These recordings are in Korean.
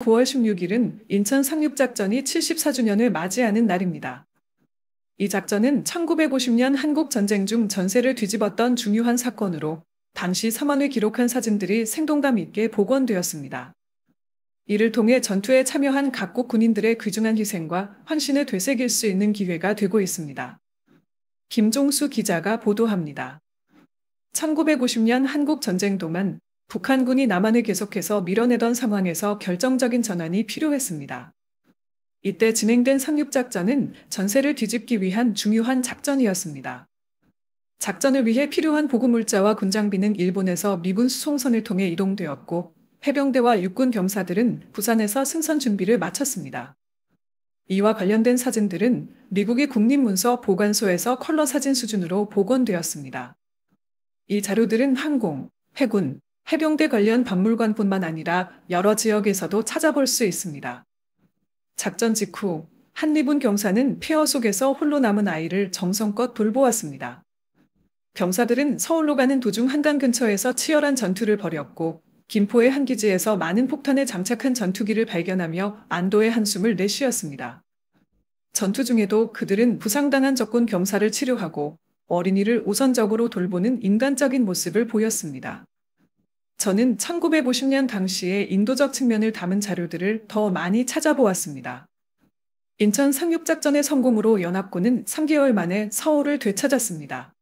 9월 16일은 인천 상륙작전이 74주년을 맞이하는 날입니다. 이 작전은 1950년 한국전쟁 중 전세를 뒤집었던 중요한 사건으로 당시 사만을 기록한 사진들이 생동감 있게 복원되었습니다. 이를 통해 전투에 참여한 각국 군인들의 귀중한 희생과 환신을 되새길 수 있는 기회가 되고 있습니다. 김종수 기자가 보도합니다. 1950년 한국전쟁 동안 북한군이 남한을 계속해서 밀어내던 상황에서 결정적인 전환이 필요했습니다. 이때 진행된 상륙작전은 전세를 뒤집기 위한 중요한 작전이었습니다. 작전을 위해 필요한 보급물자와 군장비는 일본에서 미군 수송선을 통해 이동되었고 해병대와 육군 병사들은 부산에서 승선 준비를 마쳤습니다. 이와 관련된 사진들은 미국의 국립문서 보관소에서 컬러 사진 수준으로 복원되었습니다. 이 자료들은 항공, 해군, 해병대 관련 박물관뿐만 아니라 여러 지역에서도 찾아볼 수 있습니다. 작전 직후 한리분 경사는 폐허 속에서 홀로 남은 아이를 정성껏 돌보았습니다. 경사들은 서울로 가는 도중 한강 근처에서 치열한 전투를 벌였고 김포의 한 기지에서 많은 폭탄에 장착한 전투기를 발견하며 안도의 한숨을 내쉬었습니다. 전투 중에도 그들은 부상당한 적군 경사를 치료하고 어린이를 우선적으로 돌보는 인간적인 모습을 보였습니다. 저는 1950년 당시의 인도적 측면을 담은 자료들을 더 많이 찾아보았습니다. 인천 상륙작전의 성공으로 연합군은 3개월 만에 서울을 되찾았습니다.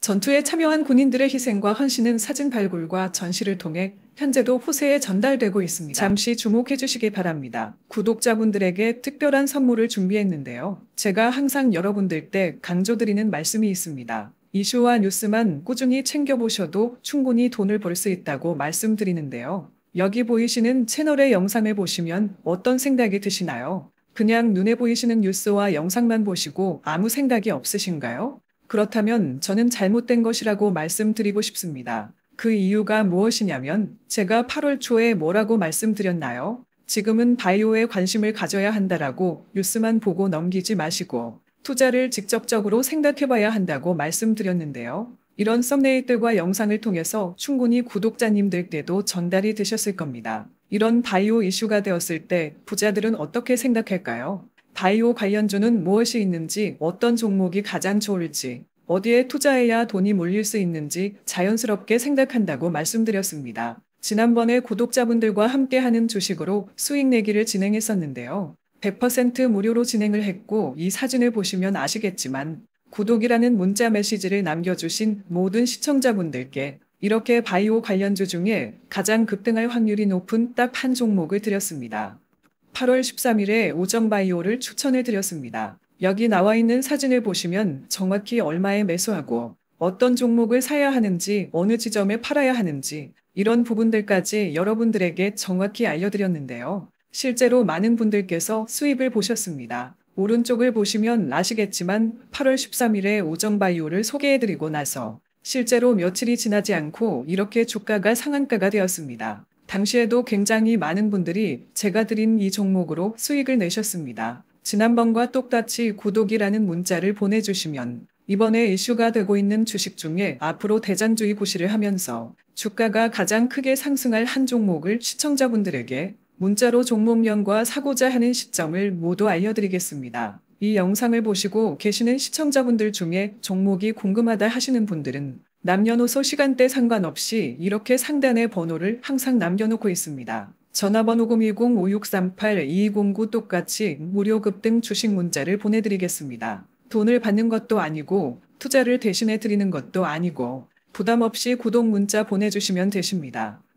전투에 참여한 군인들의 희생과 헌신은 사진 발굴과 전시를 통해 현재도 후세에 전달되고 있습니다. 잠시 주목해 주시기 바랍니다. 구독자분들에게 특별한 선물을 준비했는데요. 제가 항상 여러분들 때 강조드리는 말씀이 있습니다. 이슈와 뉴스만 꾸준히 챙겨보셔도 충분히 돈을 벌 수 있다고 말씀드리는데요. 여기 보이시는 채널의 영상을 보시면 어떤 생각이 드시나요? 그냥 눈에 보이시는 뉴스와 영상만 보시고 아무 생각이 없으신가요? 그렇다면 저는 잘못된 것이라고 말씀드리고 싶습니다. 그 이유가 무엇이냐면 제가 8월 초에 뭐라고 말씀드렸나요? 지금은 바이오에 관심을 가져야 한다라고 뉴스만 보고 넘기지 마시고 투자를 직접적으로 생각해봐야 한다고 말씀드렸는데요. 이런 썸네일들과 영상을 통해서 충분히 구독자님들께도 전달이 되셨을 겁니다. 이런 바이오 이슈가 되었을 때 부자들은 어떻게 생각할까요? 바이오 관련주는 무엇이 있는지, 어떤 종목이 가장 좋을지, 어디에 투자해야 돈이 몰릴 수 있는지 자연스럽게 생각한다고 말씀드렸습니다. 지난번에 구독자분들과 함께하는 주식으로 수익 내기를 진행했었는데요. 100% 무료로 진행을 했고 이 사진을 보시면 아시겠지만 구독이라는 문자 메시지를 남겨주신 모든 시청자분들께 이렇게 바이오 관련주 중에 가장 급등할 확률이 높은 딱 한 종목을 드렸습니다. 8월 13일에 오정바이오를 추천해 드렸습니다. 여기 나와 있는 사진을 보시면 정확히 얼마에 매수하고 어떤 종목을 사야 하는지 어느 지점에 팔아야 하는지 이런 부분들까지 여러분들에게 정확히 알려드렸는데요. 실제로 많은 분들께서 수입을 보셨습니다. 오른쪽을 보시면 아시겠지만 8월 13일에 오정바이오를 소개해드리고 나서 실제로 며칠이 지나지 않고 이렇게 주가가 상한가가 되었습니다. 당시에도 굉장히 많은 분들이 제가 드린 이 종목으로 수익을 내셨습니다. 지난번과 똑같이 구독이라는 문자를 보내주시면 이번에 이슈가 되고 있는 주식 중에 앞으로 대장주의 고시를 하면서 주가가 가장 크게 상승할 한 종목을 시청자분들에게 문자로 종목명과 사고자 하는 시점을 모두 알려드리겠습니다. 이 영상을 보시고 계시는 시청자분들 중에 종목이 궁금하다 하시는 분들은 남녀노소 시간대 상관없이 이렇게 상단에 번호를 항상 남겨놓고 있습니다. 전화번호 0 2 0 5 6 3 8 2 2 0 9 똑같이 무료 급등 주식 문자를 보내드리겠습니다. 돈을 받는 것도 아니고 투자를 대신해 드리는 것도 아니고 부담 없이 구독 문자 보내주시면 되십니다.